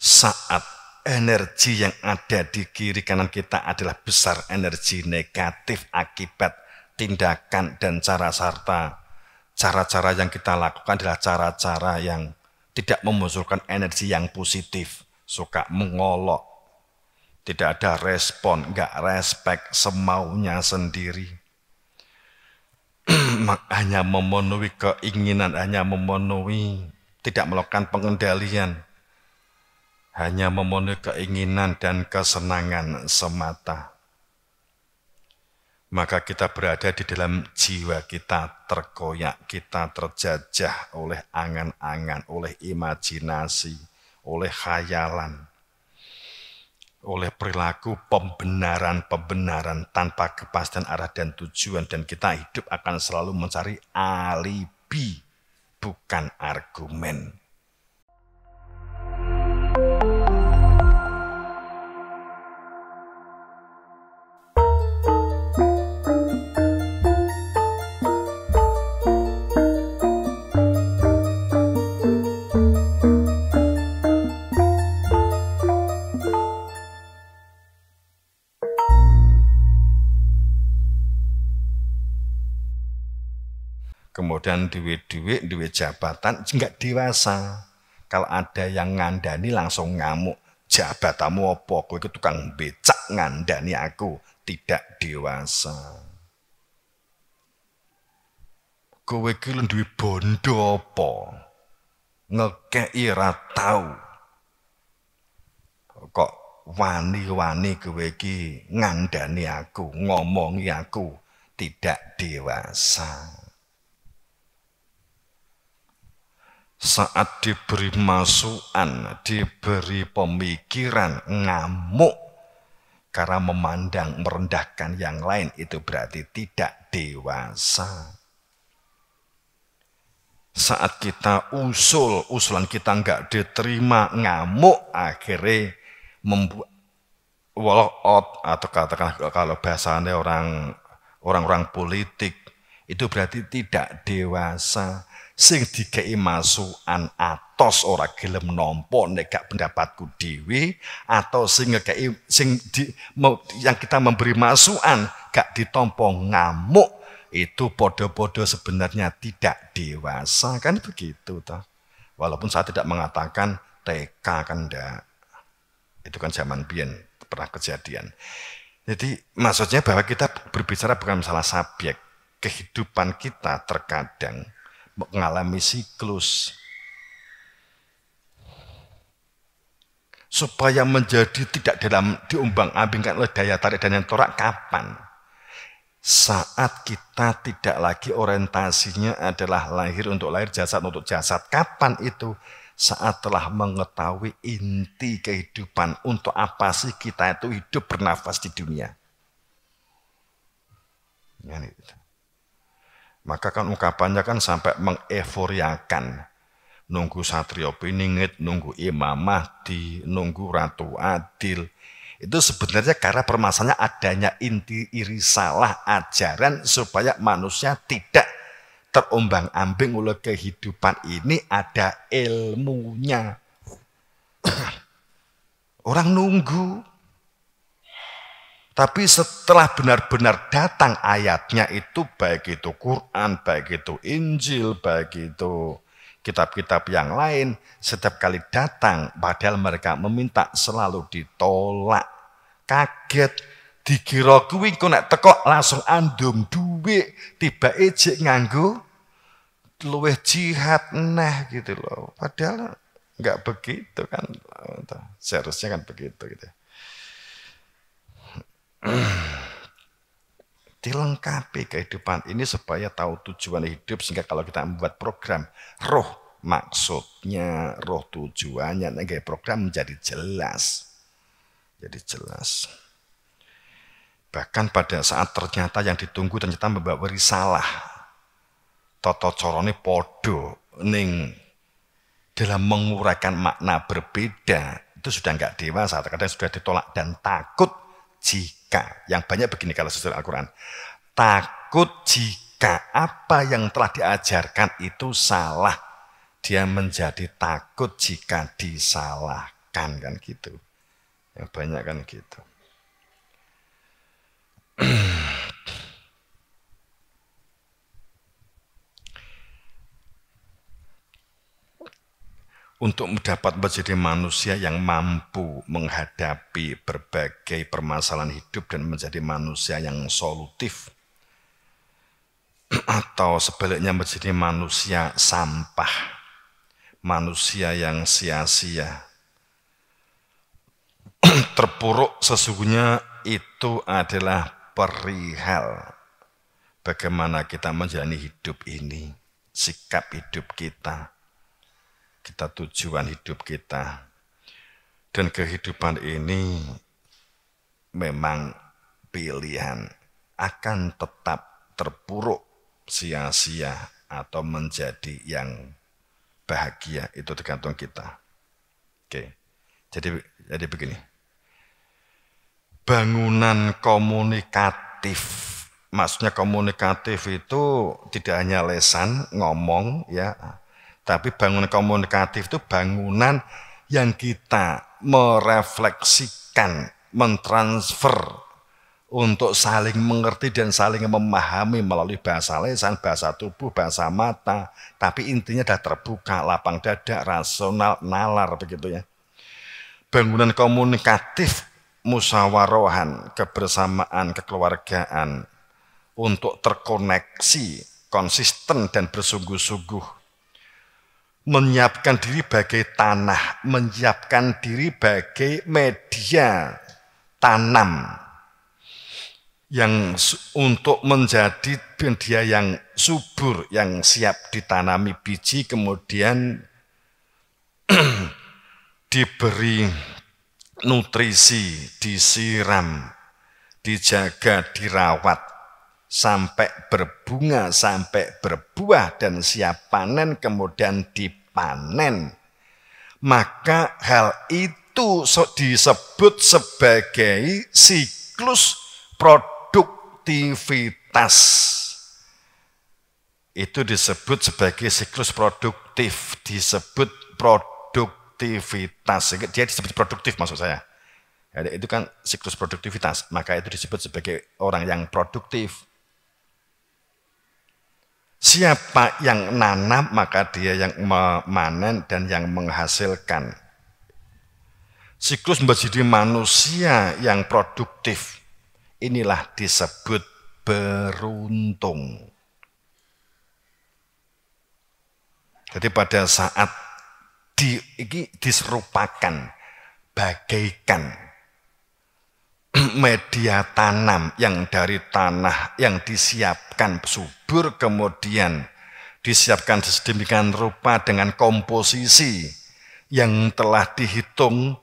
saat energi yang ada di kiri kanan kita adalah besar energi negatif akibat tindakan dan cara serta cara-cara yang kita lakukan adalah cara-cara yang tidak memunculkan energi yang positif, suka mengolok, tidak ada respon, nggak respek semaunya sendiri. hanya memenuhi keinginan, hanya memenuhi, tidak melakukan pengendalian, hanya memenuhi keinginan dan kesenangan semata. Maka kita berada di dalam jiwa kita terkoyak, kita terjajah oleh angan-angan, oleh imajinasi, oleh khayalan, oleh perilaku pembenaran-pembenaran tanpa kepastian arah dan tujuan. Dan kita hidup akan selalu mencari alibi, bukan argumen. kemudian duit-duit, duit jabatan, enggak dewasa. Kalau ada yang ngandani langsung ngamuk, jabatamu apa? aku itu tukang becak ngandani aku, tidak dewasa. Kowe iki duwe bondo apa? Ngekeki ra tau. Kok wani-wani kowe iki ngandani aku, ngomongi aku, tidak dewasa. saat diberi masukan, diberi pemikiran, ngamuk karena memandang merendahkan yang lain itu berarti tidak dewasa. Saat kita usul, usulan kita enggak diterima, ngamuk, akhirnya membuat walk out atau katakan kalau bahasanya orang orang-orang politik itu berarti tidak dewasa sing dikei masukan atos ora gelem nampa nek gak pendapatku dewi atau sing ngekei sing di, yang kita memberi masukan gak ditompo ngamuk itu podo-podo sebenarnya tidak dewasa kan begitu toh walaupun saya tidak mengatakan TK kan enggak itu kan zaman biyen pernah kejadian jadi maksudnya bahwa kita berbicara bukan masalah subjek kehidupan kita terkadang mengalami siklus. Supaya menjadi tidak dalam diumbang ambingkan oleh daya tarik dan yang torak kapan? Saat kita tidak lagi orientasinya adalah lahir untuk lahir, jasad untuk jasad. Kapan itu? Saat telah mengetahui inti kehidupan. Untuk apa sih kita itu hidup bernafas di dunia? Kan itu. Maka kan ungkapannya kan sampai mengeforiakan. Nunggu Satrio Piningit, nunggu Imam Mahdi, nunggu Ratu Adil. Itu sebenarnya karena permasalahannya adanya inti salah ajaran supaya manusia tidak terombang ambing oleh kehidupan ini ada ilmunya. Orang nunggu. Tapi setelah benar-benar datang ayatnya itu baik itu Quran, baik itu Injil, baik itu kitab-kitab yang lain, setiap kali datang padahal mereka meminta selalu ditolak. Kaget, dikira kuwi engko nek langsung andum duwe tiba ejek nganggu, luweh jihad nah gitu loh. Padahal enggak begitu kan. Seharusnya kan begitu gitu. dilengkapi kehidupan ini supaya tahu tujuan hidup sehingga kalau kita membuat program roh maksudnya roh tujuannya negara program menjadi jelas jadi jelas bahkan pada saat ternyata yang ditunggu ternyata membawa risalah toto corone podo ning dalam menguraikan makna berbeda itu sudah nggak dewasa terkadang sudah ditolak dan takut jika jika, yang banyak begini kalau sesuai Al-Quran. Takut jika apa yang telah diajarkan itu salah. Dia menjadi takut jika disalahkan kan gitu. Yang banyak kan gitu. untuk dapat menjadi manusia yang mampu menghadapi berbagai permasalahan hidup dan menjadi manusia yang solutif atau sebaliknya menjadi manusia sampah, manusia yang sia-sia. Terpuruk sesungguhnya itu adalah perihal bagaimana kita menjalani hidup ini, sikap hidup kita kita tujuan hidup kita. Dan kehidupan ini memang pilihan akan tetap terpuruk sia-sia atau menjadi yang bahagia itu tergantung kita. Oke. Jadi jadi begini. Bangunan komunikatif maksudnya komunikatif itu tidak hanya lesan ngomong ya tapi bangunan komunikatif itu bangunan yang kita merefleksikan, mentransfer untuk saling mengerti dan saling memahami melalui bahasa lesan, bahasa tubuh, bahasa mata. Tapi intinya sudah terbuka, lapang dada, rasional, nalar begitu ya. Bangunan komunikatif, musyawarohan, kebersamaan, kekeluargaan untuk terkoneksi, konsisten dan bersungguh-sungguh menyiapkan diri bagai tanah, menyiapkan diri bagai media tanam yang untuk menjadi media yang subur, yang siap ditanami biji, kemudian diberi nutrisi, disiram, dijaga, dirawat sampai berbunga, sampai berbuah dan siap panen kemudian dipanen. Maka hal itu disebut sebagai siklus produktivitas. Itu disebut sebagai siklus produktif, disebut produktivitas. Dia disebut produktif maksud saya. Itu kan siklus produktivitas, maka itu disebut sebagai orang yang produktif. Siapa yang nanam maka dia yang memanen dan yang menghasilkan. Siklus menjadi manusia yang produktif. Inilah disebut beruntung. Jadi pada saat di, ini diserupakan, bagaikan media tanam yang dari tanah yang disiapkan subur kemudian disiapkan sedemikian rupa dengan komposisi yang telah dihitung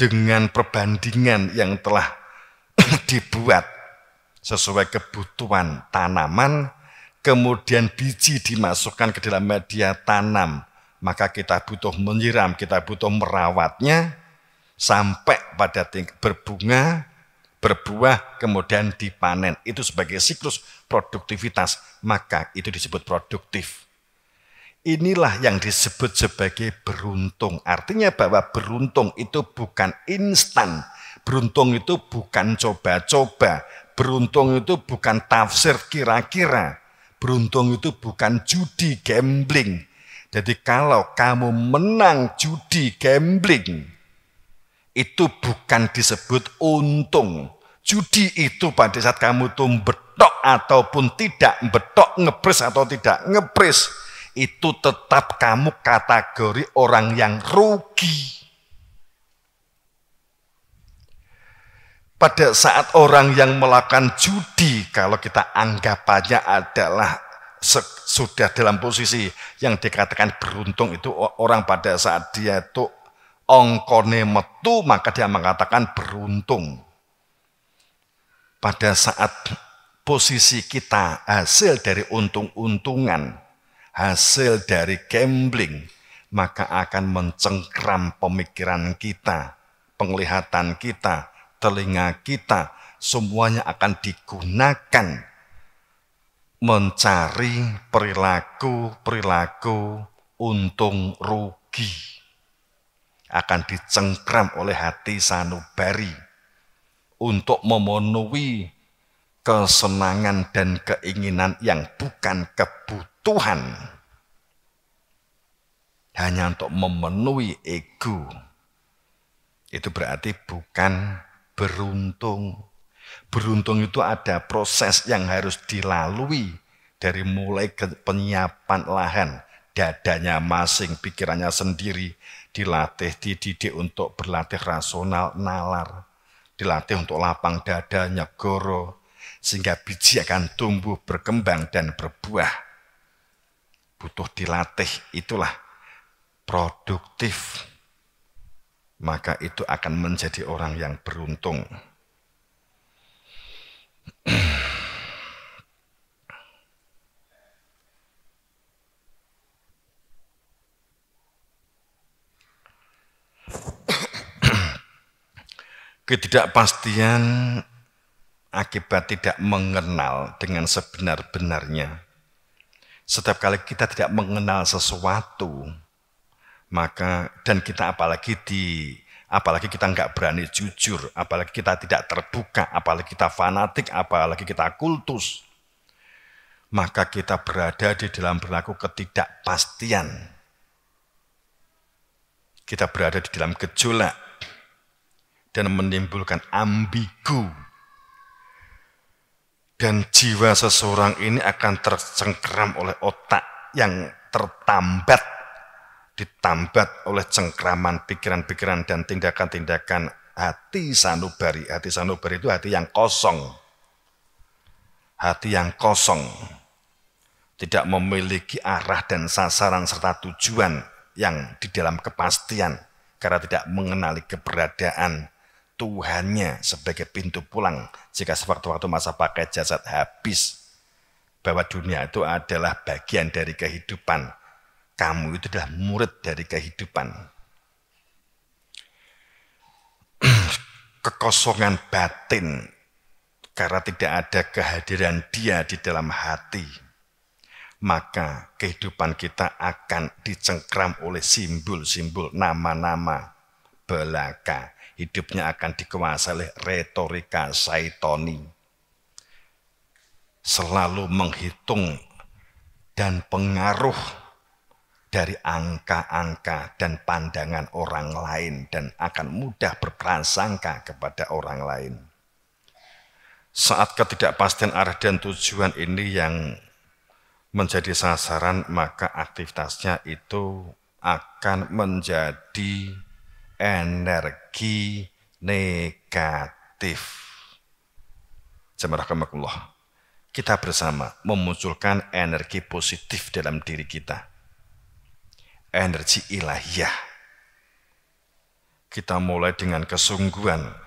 dengan perbandingan yang telah dibuat sesuai kebutuhan tanaman kemudian biji dimasukkan ke dalam media tanam maka kita butuh menyiram kita butuh merawatnya sampai pada tingkat berbunga berbuah kemudian dipanen. Itu sebagai siklus produktivitas, maka itu disebut produktif. Inilah yang disebut sebagai beruntung. Artinya bahwa beruntung itu bukan instan. Beruntung itu bukan coba-coba. Beruntung itu bukan tafsir kira-kira. Beruntung itu bukan judi gambling. Jadi kalau kamu menang judi gambling, itu bukan disebut untung. Judi itu pada saat kamu tuh betok ataupun tidak betok, ngepres atau tidak ngepres, itu tetap kamu kategori orang yang rugi. Pada saat orang yang melakukan judi, kalau kita anggapannya adalah sudah dalam posisi yang dikatakan beruntung itu orang pada saat dia itu ongkone metu maka dia mengatakan beruntung. Pada saat posisi kita hasil dari untung-untungan, hasil dari gambling, maka akan mencengkram pemikiran kita, penglihatan kita, telinga kita, semuanya akan digunakan mencari perilaku-perilaku untung rugi akan dicengkram oleh hati sanubari untuk memenuhi kesenangan dan keinginan yang bukan kebutuhan hanya untuk memenuhi ego itu berarti bukan beruntung beruntung itu ada proses yang harus dilalui dari mulai ke penyiapan lahan dadanya masing pikirannya sendiri dilatih, dididik untuk berlatih rasional, nalar, dilatih untuk lapang dada, nyegoro, sehingga biji akan tumbuh, berkembang, dan berbuah. Butuh dilatih, itulah produktif. Maka itu akan menjadi orang yang beruntung. ketidakpastian akibat tidak mengenal dengan sebenar-benarnya. Setiap kali kita tidak mengenal sesuatu, maka dan kita apalagi di apalagi kita nggak berani jujur, apalagi kita tidak terbuka, apalagi kita fanatik, apalagi kita kultus, maka kita berada di dalam berlaku ketidakpastian. Kita berada di dalam gejolak dan menimbulkan ambigu. Dan jiwa seseorang ini akan tercengkram oleh otak yang tertambat, ditambat oleh cengkraman pikiran-pikiran dan tindakan-tindakan hati sanubari. Hati sanubari itu hati yang kosong. Hati yang kosong. Tidak memiliki arah dan sasaran serta tujuan yang di dalam kepastian karena tidak mengenali keberadaan Tuhannya sebagai pintu pulang jika sewaktu-waktu masa pakai jasad habis. Bahwa dunia itu adalah bagian dari kehidupan. Kamu itu adalah murid dari kehidupan. Kekosongan batin karena tidak ada kehadiran dia di dalam hati, maka kehidupan kita akan dicengkram oleh simbol-simbol nama-nama belaka hidupnya akan dikuasai oleh retorika saitoni. Selalu menghitung dan pengaruh dari angka-angka dan pandangan orang lain dan akan mudah berprasangka kepada orang lain. Saat ketidakpastian arah dan tujuan ini yang menjadi sasaran maka aktivitasnya itu akan menjadi energi negatif. Jamarahkamakullah. Kita bersama memunculkan energi positif dalam diri kita. Energi ilahiyah. Kita mulai dengan kesungguhan.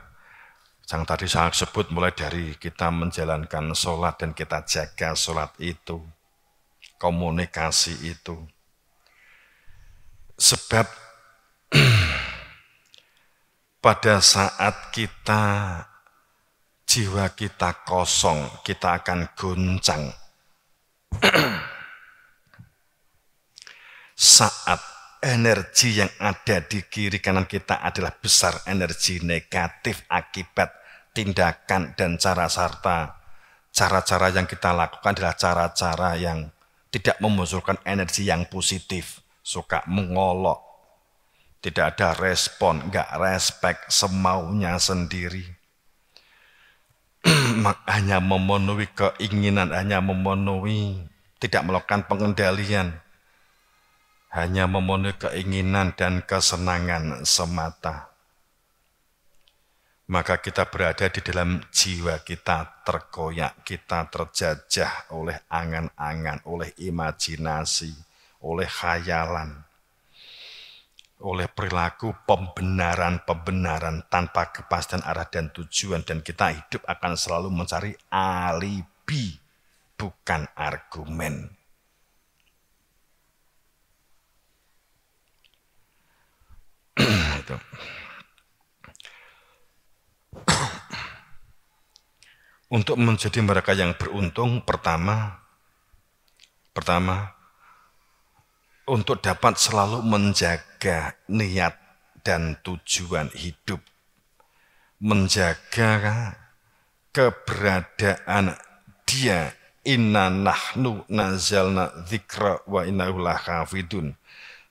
Yang tadi saya sebut mulai dari kita menjalankan sholat dan kita jaga sholat itu. Komunikasi itu. Sebab pada saat kita jiwa kita kosong, kita akan goncang. saat energi yang ada di kiri kanan kita adalah besar energi negatif akibat tindakan dan cara serta cara-cara yang kita lakukan adalah cara-cara yang tidak memunculkan energi yang positif, suka mengolok, tidak ada respon, nggak respect semaunya sendiri. hanya memenuhi keinginan, hanya memenuhi, tidak melakukan pengendalian. Hanya memenuhi keinginan dan kesenangan semata. Maka kita berada di dalam jiwa kita terkoyak, kita terjajah oleh angan-angan, oleh imajinasi, oleh khayalan oleh perilaku pembenaran-pembenaran tanpa kepastian arah dan tujuan dan kita hidup akan selalu mencari alibi bukan argumen. Untuk menjadi mereka yang beruntung pertama pertama untuk dapat selalu menjaga niat dan tujuan hidup, menjaga keberadaan dia inna nahnu nazalna dzikra wa inna hafidun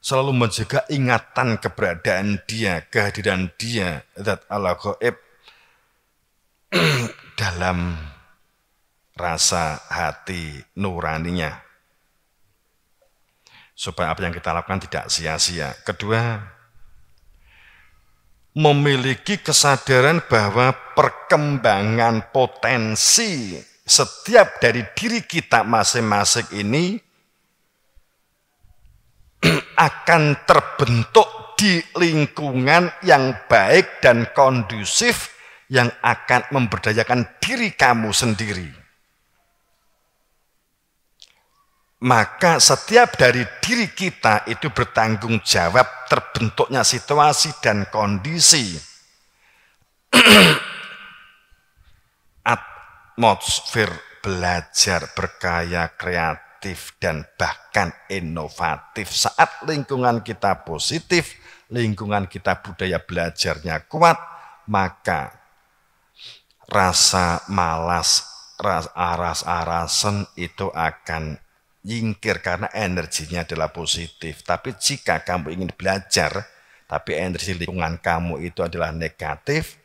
selalu menjaga ingatan keberadaan dia kehadiran dia zat ala ghaib dalam rasa hati nuraninya supaya apa yang kita lakukan tidak sia-sia. Kedua, memiliki kesadaran bahwa perkembangan potensi setiap dari diri kita masing-masing ini akan terbentuk di lingkungan yang baik dan kondusif yang akan memberdayakan diri kamu sendiri. maka setiap dari diri kita itu bertanggung jawab terbentuknya situasi dan kondisi atmosfer belajar berkaya kreatif dan bahkan inovatif saat lingkungan kita positif lingkungan kita budaya belajarnya kuat maka rasa malas ras aras arasen itu akan Nyingkir karena energinya adalah positif. Tapi jika kamu ingin belajar, tapi energi lingkungan kamu itu adalah negatif,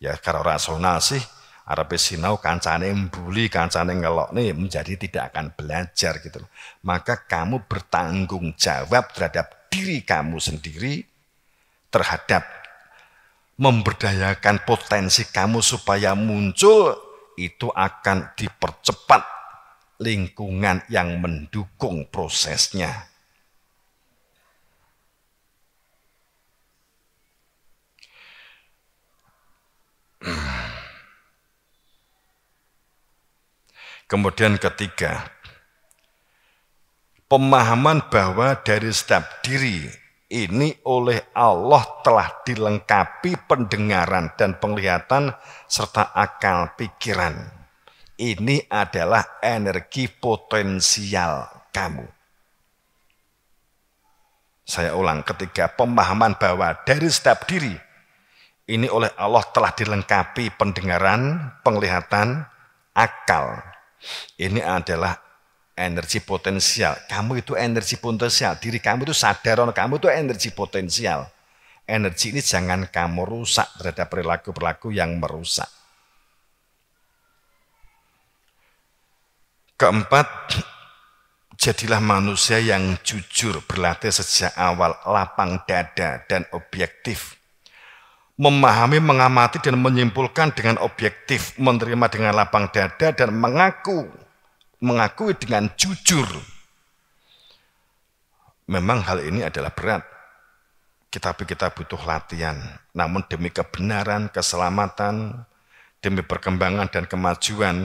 ya kalau rasional sih, Arabi sinau kancane mbuli, kancane ngelok nih menjadi tidak akan belajar gitu Maka kamu bertanggung jawab terhadap diri kamu sendiri, terhadap memberdayakan potensi kamu supaya muncul, itu akan dipercepat lingkungan yang mendukung prosesnya. Kemudian ketiga, pemahaman bahwa dari setiap diri ini oleh Allah telah dilengkapi pendengaran dan penglihatan serta akal pikiran. Ini adalah energi potensial kamu. Saya ulang ketiga, pemahaman bahwa dari setiap diri ini oleh Allah telah dilengkapi pendengaran, penglihatan, akal. Ini adalah energi potensial. Kamu itu energi potensial. Diri kamu itu sadar, kamu itu energi potensial. Energi ini jangan kamu rusak terhadap perilaku-perilaku yang merusak. Keempat, jadilah manusia yang jujur berlatih sejak awal lapang dada dan objektif. Memahami, mengamati, dan menyimpulkan dengan objektif, menerima dengan lapang dada, dan mengaku, mengakui dengan jujur. Memang hal ini adalah berat, tetapi kita butuh latihan. Namun demi kebenaran, keselamatan, demi perkembangan dan kemajuan,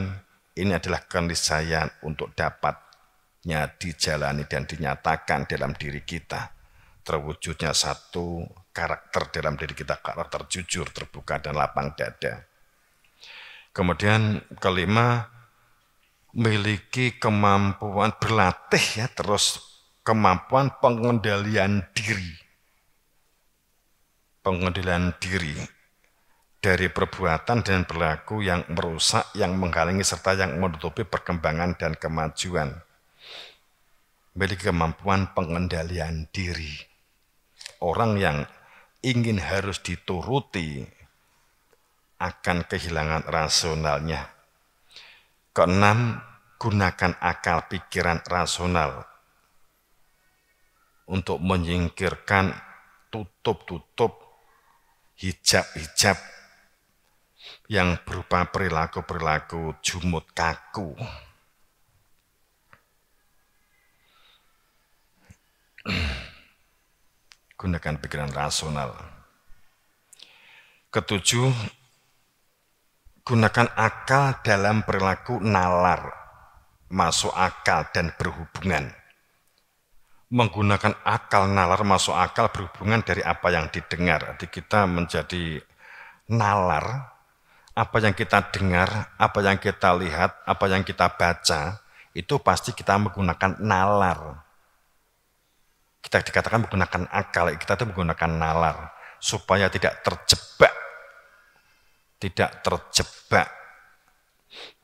ini adalah keniscayaan untuk dapatnya dijalani dan dinyatakan dalam diri kita. Terwujudnya satu karakter dalam diri kita, karakter jujur, terbuka, dan lapang dada. Kemudian kelima, memiliki kemampuan berlatih ya, terus kemampuan pengendalian diri. Pengendalian diri dari perbuatan dan berlaku yang merusak, yang menghalangi serta yang menutupi perkembangan dan kemajuan. Memiliki kemampuan pengendalian diri. Orang yang ingin harus dituruti akan kehilangan rasionalnya. Keenam, gunakan akal pikiran rasional untuk menyingkirkan tutup-tutup hijab-hijab yang berupa perilaku-perilaku jumut kaku. Gunakan pikiran rasional. Ketujuh, gunakan akal dalam perilaku nalar, masuk akal dan berhubungan. Menggunakan akal nalar masuk akal berhubungan dari apa yang didengar. Jadi kita menjadi nalar apa yang kita dengar, apa yang kita lihat, apa yang kita baca, itu pasti kita menggunakan nalar. Kita dikatakan menggunakan akal, kita itu menggunakan nalar. Supaya tidak terjebak, tidak terjebak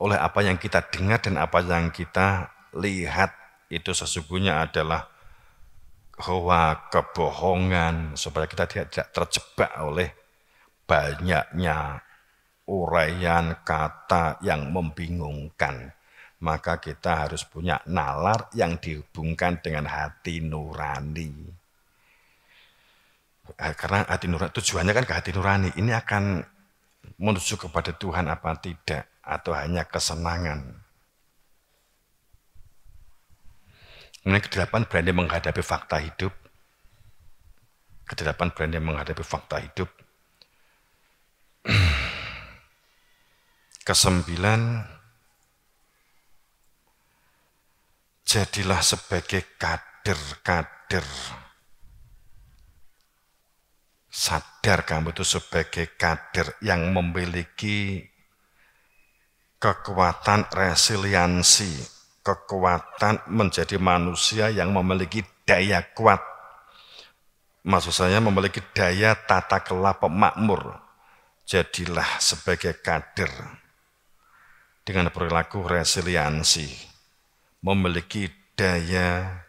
oleh apa yang kita dengar dan apa yang kita lihat. Itu sesungguhnya adalah hoa kebohongan supaya kita tidak, tidak terjebak oleh banyaknya uraian kata yang membingungkan. Maka kita harus punya nalar yang dihubungkan dengan hati nurani. Eh, karena hati nurani, tujuannya kan ke hati nurani. Ini akan menuju kepada Tuhan apa tidak. Atau hanya kesenangan. Kemudian kedelapan berani menghadapi fakta hidup. Kedelapan berani menghadapi fakta hidup. Kesembilan, jadilah sebagai kader-kader. Sadar kamu itu sebagai kader yang memiliki kekuatan resiliensi, kekuatan menjadi manusia yang memiliki daya kuat. Maksud saya memiliki daya tata kelapa makmur. Jadilah sebagai kader dengan perilaku resiliensi, memiliki daya